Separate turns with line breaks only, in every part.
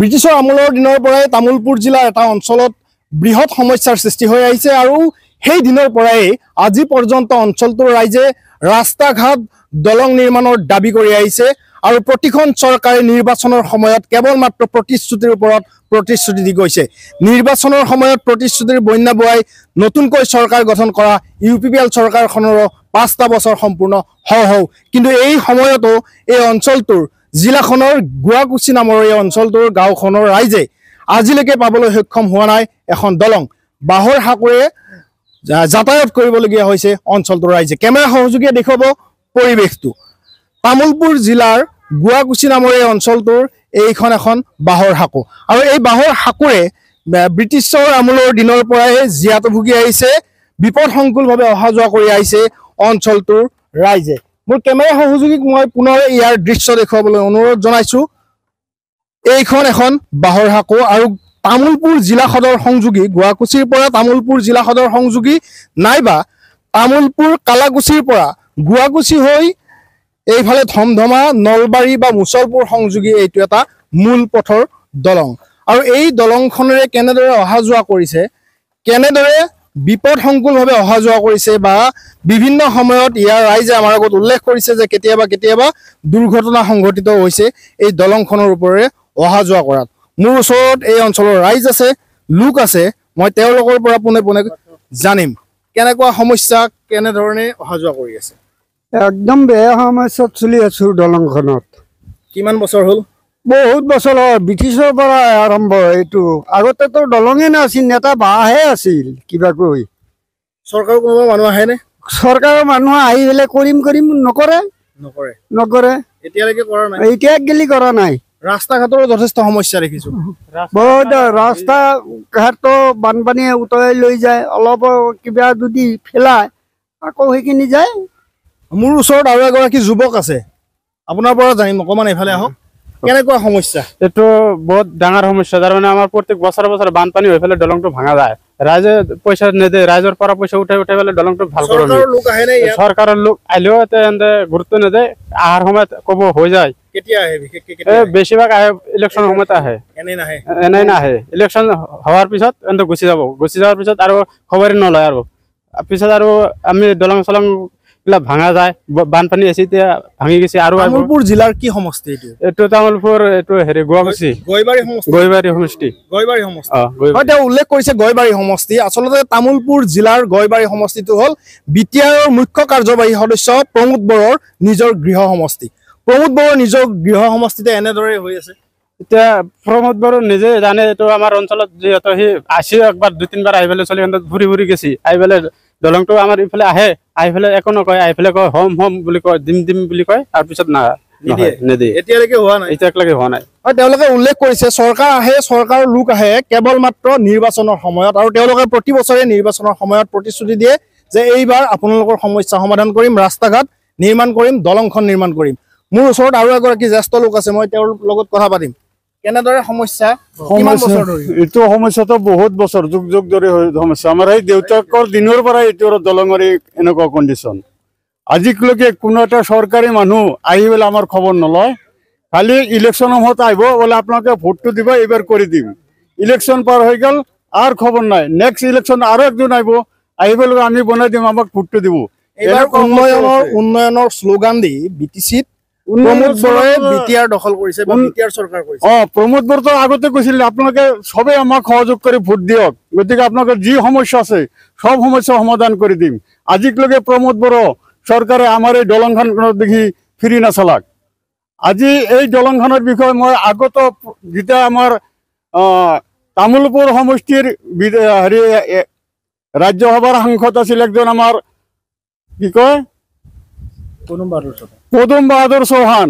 ব্ৰিটিছৰ আমোলৰ দিনৰ পৰাই তামোলপুৰ জিলাৰ এটা অঞ্চলত বৃহৎ সমস্যাৰ সৃষ্টি হৈ আহিছে আৰু সেই দিনৰ পৰাই আজি পৰ্যন্ত অঞ্চলটোৰ ৰাইজে ৰাস্তা ঘাট দলং নিৰ্মাণৰ দাবী কৰি আহিছে আৰু প্ৰতিখন চৰকাৰে নিৰ্বাচনৰ সময়ত কেৱল মাত্ৰ প্ৰতিশ্ৰুতিৰ ওপৰত প্ৰতিশ্ৰুতি দি গৈছে নিৰ্বাচনৰ সময়ত প্ৰতিশ্ৰুতিৰ বন্যা বোৱাই নতুনকৈ চৰকাৰ গঠন কৰা ইউ পি পি এল চৰকাৰখনৰো পাঁচটা বছৰ সম্পূৰ্ণ হওঁ হওঁ কিন্তু এই সময়তো এই অঞ্চলটোৰ জিলাখনৰ গুৱাকুছি নামৰ এই অঞ্চলটোৰ গাঁওখনৰ ৰাইজে আজিলৈকে পাবলৈ সক্ষম হোৱা নাই এখন দলং বাঁহৰ সাঁকোৰে যাতায়ত কৰিবলগীয়া হৈছে অঞ্চলটোৰ ৰাইজে কেমেৰা সহযোগীয়ে দেখুৱাব পৰিৱেশটো তামোলপুৰ জিলাৰ গুৱাকুছি নামৰ এই অঞ্চলটোৰ এইখন এখন বাঁহৰ সাঁকো আৰু এই বাঁহৰ সাঁকোৰে ব্ৰিটিছৰ আমোলৰ দিনৰ পৰাই জীয়াত ভুগি আহিছে বিপদসংকুলভাৱে অহা যোৱা কৰি আহিছে অঞ্চলটোৰ ৰাইজে মোৰ কেমেৰা সহযোগীক মই পুনৰ ইয়াৰ দৃশ্য দেখুৱাবলৈ অনুৰোধ জনাইছোঁ এইখন এখন বাহৰহাকো আৰু তামোলপুৰ জিলা সদৰ সংযোগী গুৱাকুচিৰ পৰা তামোলপুৰ জিলা সদৰ সংযোগী নাইবা তামোলপুৰ কালাকুচিৰ পৰা গুৱাকুচি হৈ এইফালে ধমধমা নলবাৰী বা মুছলপুৰ সংযোগী এইটো এটা মূল পথৰ দলং আৰু এই দলংখনেৰে কেনেদৰে অহা যোৱা কৰিছে কেনেদৰে বিপদ সংকুলভাৱে অহা যোৱা কৰিছে বা বিভিন্ন সময়ত ইয়াৰ ৰাইজে আমাৰ আগত উল্লেখ কৰিছে যে কেতিয়াবা কেতিয়াবা দুৰ্ঘটনা সংঘটিত হৈছে এই দলংখনৰ ওপৰেৰে অহা যোৱা কৰাত মোৰ ওচৰত এই অঞ্চলৰ ৰাইজ আছে লোক আছে মই তেওঁলোকৰ পৰা পোনে পোনে জানিম কেনেকুৱা সমস্যা কেনেধৰণে অহা যোৱা কৰি আছে একদম বেয়া
সমস্যাত চলি আছো দলংখনত
কিমান বছৰ হ'ল
বহুত বছৰ হয় ব্ৰিটিছৰ পৰা আৰম্ভ এইটো আগতেতো দলঙে নাছিল নেতা বাহে আছিল কিবাকৈ
চৰকাৰৰ কোনোবা মানুহ আহে নে চৰকাৰৰ মানুহ আহি পেলাই কৰিম কৰিম নকৰে নকৰে নকৰে এতিয়া গেলি কৰা নাই ৰাস্তা ঘাটৰ যথেষ্ট সমস্যা দেখিছো বহুত ৰাস্তা ঘাটো বানপানীয়ে উতাই লৈ যায় অলপ কিবা যদি ফেলায় আকৌ সেইখিনি যায় মোৰ ওচৰত আৰু এগৰাকী যুৱক
আছে আপোনাৰ পৰা জানিম অকমান এইফালে আহক কেনেকুৱা সমস্যা এইটো বহুত ডাঙৰ সমস্যা তাৰমানে আমাৰ প্ৰত্যেক বছৰে বছৰে বানপানী হৈ পেলাই দলংটো ভাঙা যায় ৰাইজে পইচা নেদে ৰাইজৰ পৰা পইচা উঠাই উঠাই পেলাই দলংটো ভাল কৰে চৰকাৰৰ লোক আহিলেও এতিয়া গুৰুত্ব নেদে অহাৰ সময়ত কব হৈ যায় দলং চলং এইবিলাক ভাঙা যায় বানপানী আছে এতিয়া ভাঙি গৈছে আৰু তামোলপুৰ জিলাৰ কি সমষ্টি এইটো তামোলপুৰ এইটো হেৰি গুৱাহাটী সমষ্টি
উল্লেখ কৰিছে গৈবাৰী সমষ্টি আচলতে তামোলপুৰ জিলাৰ গৈবাৰী সমষ্টিটো হল বিটিআইৰ মুখ্য কাৰ্যবাহী সদস্য প্ৰমোদ বড়োৰ নিজৰ
গৃহ সমষ্টি প্ৰমোদ বড়োৰ নিজৰ গৃহ সমষ্টিতে এনেদৰে হৈ আছে এতিয়া প্ৰমোদ বড়ো নিজে জানে এইটো আমাৰ অঞ্চলত যিহেতু সি আহিছে একবাৰ দুই তিনবাৰ আহি পেলাই ছোৱালী ঘূৰি ফুৰি গৈছে আহি পেলাই দলংটো আমাৰ ইফালে আহে আহি পেলাই একো নকয় আহি পেলাই কয় হম হম বুলি কয় দিম দিম বুলি কয় তাৰপিছত না সমাধান
কৰিম ৰাস্তা ঘাট নিৰ্মাণ কৰিম দলংখন নিৰ্মাণ কৰিম মোৰ ওচৰত আৰু এগৰাকী জ্যেষ্ঠ লোক আছে মই তেওঁৰ লগত কথা পাতিম কেনেদৰে সমস্যা
এইটো সমস্যাটো বহুত বছৰ যুগ যুগ ধৰি সমস্যা আমাৰ এই দেউতাকৰ দিনৰ পৰা এইটো দলঙৰ এনেকুৱা কণ্ডিশ্যন আজিলৈকে কোনো এটা চৰকাৰী মানুহ আহি পেলাই আমাৰ খবৰ নলয় খালি ইলেকশ্যন সময়ত আহিব বোলে আপোনালোকে ভোটটো দিব এইবাৰ কৰি দিম ইলেকশ্যন পাৰ হৈ গ'ল আৰু খবৰ নাই নেক্সট ইলেকশ্যন আৰু একজন আহিব আহিব লগা আমি বনাই দিম আমাক ভোটটো দিব উন্নয়নৰ উন্নয়নৰ শ্লোগান দি বি টি চিত প্ৰমোদ বড়োৱে বি টি আৰ দখল কৰিছে বা বি টি আৰ চৰকাৰ কৰিছে অ প্ৰমোদ বড়োটো আগতে কৈছিল আপোনালোকে চবেই আমাক সহযোগ কৰি ভোট দিয়ক গতিকে আপোনালোকে যি সমস্যা আছে চব সমস্যা সমাধান কৰি দিম আজিলৈকে প্ৰমোদ বড়ো চৰকাৰে আমাৰ এই দলংখনত দেখি ফিৰি নাচালাক আজি এই দলংখনৰ বিষয়ে মই আগত যেতিয়া আমাৰ তামোলপুৰ সমষ্টিৰ হেৰি ৰাজ্যসভাৰ সাংসদ আছিল একজন আমাৰ কি কয় কোনোবাৰ পদুম বাহাদুৰ চৌহান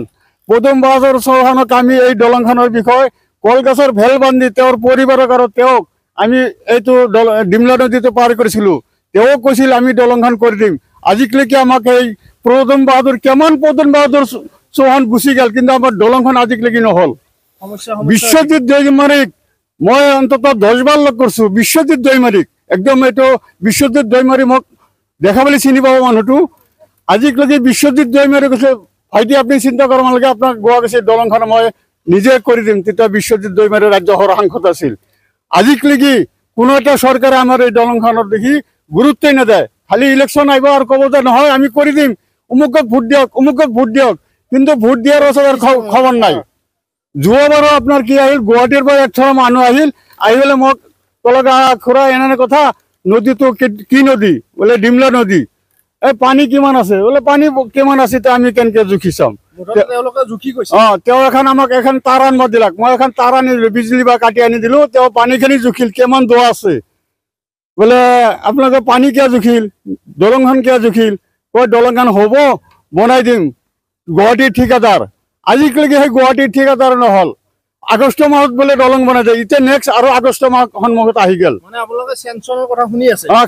পদুম বাহাদুৰ চৌহানক আমি এই দলংখনৰ বিষয়ে কলগছৰ ভেল বান্ধি তেওঁৰ পৰিবাৰক আৰু তেওঁক আমি এইটো দল ডিমলা নদীটো পাৰ কৰিছিলোঁ তেওঁ কৈছিল আমি দলংখন কৰি দিম আজিলৈকে আমাক এই পদুম বাহাদুৰ কিমান পদুম বাহাদুৰ চৌহান গুচি গেল কিন্তু আমাৰ দলংখন আজিলৈকে নহ'ল বিশ্বজিৎ দৈমাৰীক মই অন্তত দহবাৰ লগ কৰিছোঁ বিশ্বজিৎ দৈমাৰীক একদম এইটো বিশ্বজিৎ দৈমাৰী মোক দেখা বুলি চিনি পাব মানুহটো আজিলৈকে বিশ্বজিৎ দৈমাৰ কৈছে ভাইটি আপুনি চিন্তা কৰিব নালাগে আপোনাক গুৱাহাটী দলংখন মই নিজে কৰি দিম তেতিয়া বিশ্বজিৎ দৈমাৰ ৰাজ্যসভাৰ সাংসদ আছিল আজিলৈকে কোনো এটা চৰকাৰে আমাৰ এই দলংখনত দেখি গুৰুত্বই নেদায় খালি ইলেকশ্যন আহিব আৰু ক'ব যে নহয় আমি কৰি দিম অমুকক ভোট দিয়ক অমুকক ভোট দিয়ক কিন্তু ভোট দিয়াৰ পাছত খবৰ নাই যোৱাবাৰো আপোনাৰ কি আহিল গুৱাহাটীৰ পৰা একথৰ মানুহ আহিল আহি পেলাই মোক কলকা খুৰা এনে কথা নদীটো কি নদী বোলে ডিমলা নদী এই পানী কিমান আছে বোলে পানী কিমান আছে এতিয়া আমি কেনেকে জুখি চাম ঠিকাদাৰ নহল আগষ্ট মাহত বোলে দলং বনাই যায় এতিয়া নেক্সট আৰু আগষ্ট মাহত সন্মুখত আহি গেল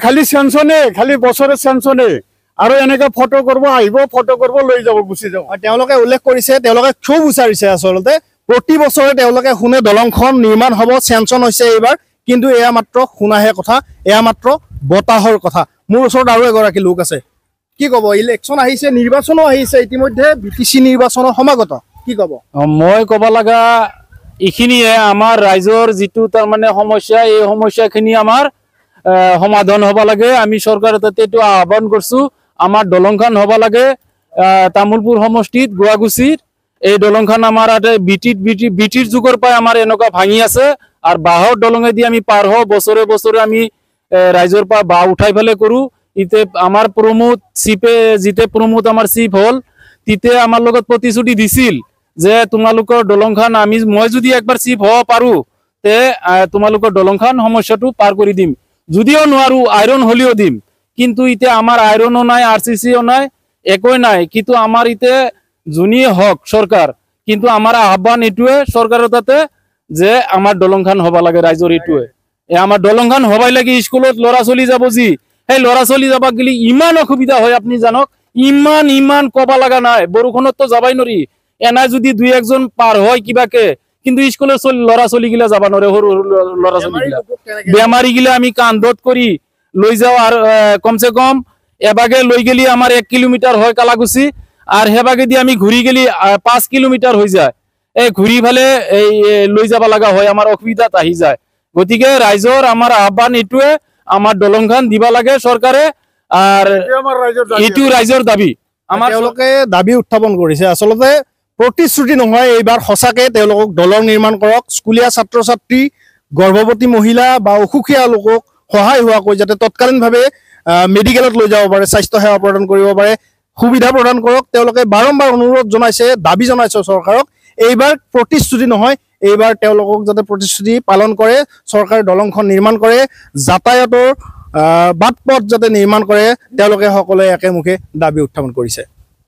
খালী চেঞ্চনে খালী বছৰে চেঞ্চনেই আৰু এনেকে ফটো কৰিব আহিব ফটো কৰিব লৈ যাব গুচি
যাব তেওঁলোকে উল্লেখ কৰিছে তেওঁলোকে ক্ষোভ উচাৰিছে আচলতে প্ৰতি বছৰে তেওঁলোকে শুনে দলংখন নিৰ্মাণ হ'ব চেঞ্চন হৈছে এইবাৰ কিন্তু এয়া মাত্ৰ শুনাহে কথা এয়া মাত্ৰ বতাহৰ কথা মোৰ ওচৰত আৰু এগৰাকী লোক আছে কি ক'ব ইলেকশ্যন আহিছে নিৰ্বাচনো আহিছে ইতিমধ্যে
বি টি চি নিৰ্বাচনৰ সমাগত কি ক'ব মই ক'ব লগা এইখিনিয়ে আমাৰ ৰাইজৰ যিটো তাৰমানে সমস্যা এই সমস্যাখিনি আমাৰ সমাধান হ'ব লাগে আমি চৰকাৰৰ তাতে এইটো আহ্বান কৰিছোঁ আমাৰ দলংখন হ'ব লাগে তামুলপুৰ সমষ্টিত গুয়াগুচিৰ এই দলংখন আমাৰ আটে বিটি বিটি বিটিৰ যুগেৰ পায় আমাৰ এনেকা ভাঙি আছে আৰু বাঁহৰ দলঙে দিয়ে আমি পাৰ হওঁ বছৰে বছৰে আমি ৰাইজৰ পৰা বাঁহ উঠাই পেলাই কৰোঁ ইতে আমাৰ প্ৰমোদ চিপে যিতে প্ৰমোদ আমাৰ চিপ হল তিতে আমাৰ লগত প্ৰতিশ্ৰুতি দিছিল যে তোমালোকৰ দলংখন আমি মই যদি একবাৰ চিপ হ'ব পাৰোঁ তে তোমালোকৰ দলংখন সমস্যাটো পাৰ কৰি দিম যদিও নো আইৰণ হ'লেও দিম কিন্তু এতিয়া আমার আইরনও নাই আর সিসিও নাই একই নাই কিন্তু আমার ইতে যুনিয়ে হক সরকার কিন্তু আমার আহ্বান এটুয়ে সরকারের তাতে যে আমার দলংখান হবা লাগে রাইজর এটুয়ে এ আমার দলংখান হবাই লাগে স্কুলত লড়া চলি যাব জি সেই লড়া চলি যাবা গেলে ইমান অসুবিধা হয় আপনি জানক ইমান ইমান কবা লাগা নাই বরুণত তো যাবাই নরি এনা যদি দুই একজন পার হয় কিবাকে কিন্তু স্কুলের লড়া চলি গিলা যাবা নরে সরু সরু লড়া চলি বেমারি গিলা আমি কান্দত করি লৈ যাওঁ আৰু কমচে কম এবাগে লৈ গেলি আমাৰ এক কিলোমিটাৰ হয় কালাকুচি আৰু সেইবাগেদি আমি ঘূৰি গেলি পাঁচ কিলোমিটাৰ হৈ যায় এই ঘূৰি ফালে এই লৈ যাব লগা হয় আমাৰ অসুবিধাত আহি যায় গতিকে ৰাইজৰ আমাৰ আহ্বান এইটোৱে আমাৰ দলংখন দিব লাগে চৰকাৰে আৰু
এইটো ৰাইজৰ দাবী
আমাৰ তেওঁলোকে দাবী উত্থাপন
কৰিছে আচলতে প্ৰতিশ্ৰুতি নহয় এইবাৰ সঁচাকৈ তেওঁলোকক দলং নিৰ্মাণ কৰক স্কুলীয়া ছাত্ৰ ছাত্ৰী গৰ্ভৱতী মহিলা বা অসুখীয়া লোকক সহায় হোৱাকৈ যাতে তৎকালীনভাৱে মেডিকেলত লৈ যাব পাৰে স্বাস্থ্যসেৱা প্ৰদান কৰিব পাৰে সুবিধা প্ৰদান কৰক তেওঁলোকে বাৰম্বাৰ অনুৰোধ জনাইছে দাবী জনাইছে চৰকাৰক এইবাৰ প্ৰতিশ্ৰুতি নহয় এইবাৰ তেওঁলোকক যাতে প্ৰতিশ্ৰুতি পালন কৰে চৰকাৰে দলংখন নিৰ্মাণ কৰে যাতায়াতৰ বাট পথ যাতে নিৰ্মাণ কৰে তেওঁলোকে সকলোৱে একেমুখে দাবী উত্থাপন কৰিছে